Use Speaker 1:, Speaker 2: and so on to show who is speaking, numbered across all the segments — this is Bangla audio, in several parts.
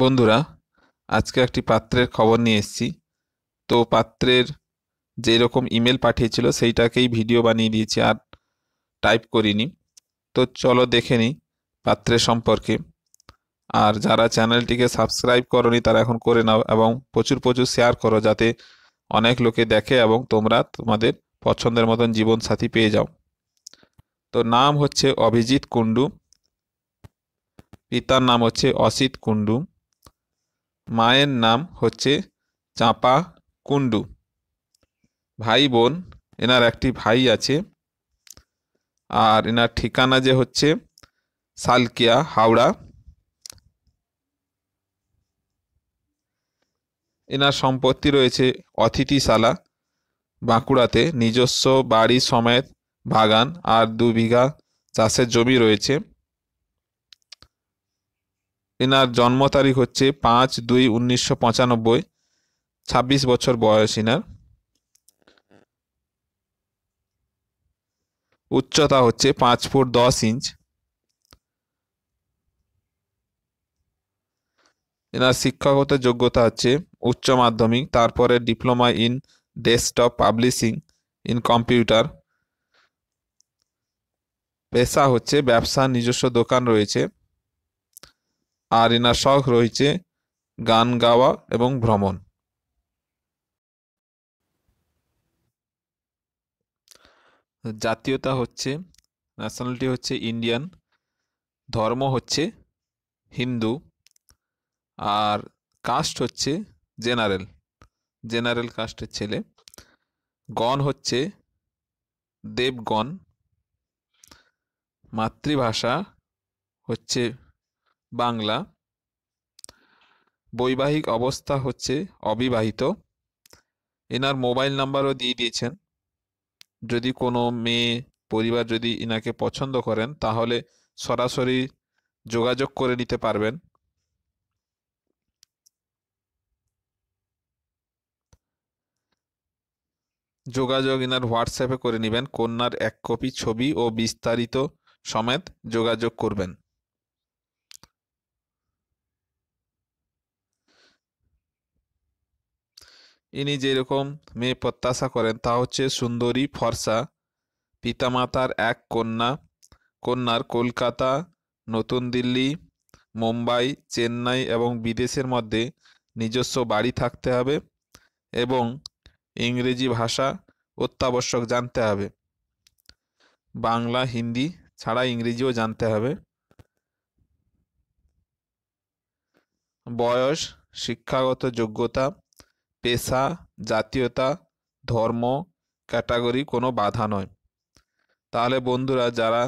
Speaker 1: বন্ধুরা আজকে একটি পাত্রের খবর নিয়ে এসেছি তো পাত্রের যেই রকম ইমেল পাঠিয়েছিল সেইটাকেই ভিডিও বানিয়ে দিয়েছি আর টাইপ করিনি তো চলো দেখে নিই পাত্রের সম্পর্কে আর যারা চ্যানেলটিকে সাবস্ক্রাইব করনি তারা এখন করে নাও এবং প্রচুর প্রচুর শেয়ার করো যাতে অনেক লোকে দেখে এবং তোমরা তোমাদের পছন্দের মতন জীবনসাথী পেয়ে যাও তো নাম হচ্ছে অভিজিৎ কুণ্ডু পিতার নাম হচ্ছে অসিত কুণ্ডু মায়ের নাম হচ্ছে চাঁপা কুণ্ডু ভাই বোন এনার একটি ভাই আছে আর এনার ঠিকানা যে হচ্ছে সালকিয়া হাওড়া এনার সম্পত্তি রয়েছে অতিথিশালা বাঁকুড়াতে নিজস্ব বাড়ি সমেত বাগান আর দু বিঘা চাষের জমি রয়েছে এনার জন্ম তারিখ হচ্ছে পাঁচ দুই উনিশশো পঁচানব্বই ছাব্বিশ বছর বয়স এনার উচ্চতা হচ্ছে পাঁচ ফুট দশ ইঞ্চ এনার শিক্ষাগত যোগ্যতা হচ্ছে উচ্চ মাধ্যমিক তারপরে diploma in desktop publishing in computer পেশা হচ্ছে ব্যবসা নিজস্ব দোকান রয়েছে আর এনার শখ রয়েছে গান গাওয়া এবং ভ্রমণ জাতীয়তা হচ্ছে ন্যাশনালিটি হচ্ছে ইন্ডিয়ান ধর্ম হচ্ছে হিন্দু আর কাস্ট হচ্ছে জেনারেল জেনারেল কাস্টের ছেলে গণ হচ্ছে দেবগণ মাতৃভাষা হচ্ছে বাংলা বৈবাহিক অবস্থা হচ্ছে অবিবাহিত এনার মোবাইল নাম্বারও দিয়ে দিয়েছেন যদি কোনো মেয়ে পরিবার যদি এনাকে পছন্দ করেন তাহলে সরাসরি যোগাযোগ করে নিতে পারবেন যোগাযোগ এনার হোয়াটসঅ্যাপে করে নেবেন কন্যার এক কপি ছবি ও বিস্তারিত সমেত যোগাযোগ করবেন ইনি যেরকম মেয়ে প্রত্যাশা করেন তা হচ্ছে সুন্দরী ফর্সা পিতামাতার এক কন্যা কন্যার কলকাতা নতুন দিল্লি মুম্বাই চেন্নাই এবং বিদেশের মধ্যে নিজস্ব বাড়ি থাকতে হবে এবং ইংরেজি ভাষা অত্যাবশ্যক জানতে হবে বাংলা হিন্দি ছাড়া ইংরেজিও জানতে হবে বয়স শিক্ষাগত যোগ্যতা পেশা জাতীয়তা ধর্ম ক্যাটাগরি কোনো বাধা নয় তাহলে বন্ধুরা যারা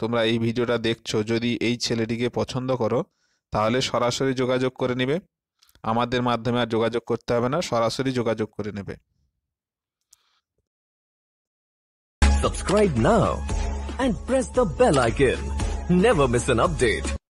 Speaker 1: তোমরা এই ভিডিওটা দেখছো যদি এই ছেলেটিকে পছন্দ করো তাহলে সরাসরি যোগাযোগ করে নেবে আমাদের মাধ্যমে আর যোগাযোগ করতে হবে না সরাসরি যোগাযোগ করে নেবে Subscribe now and press the bell icon. Never miss an update.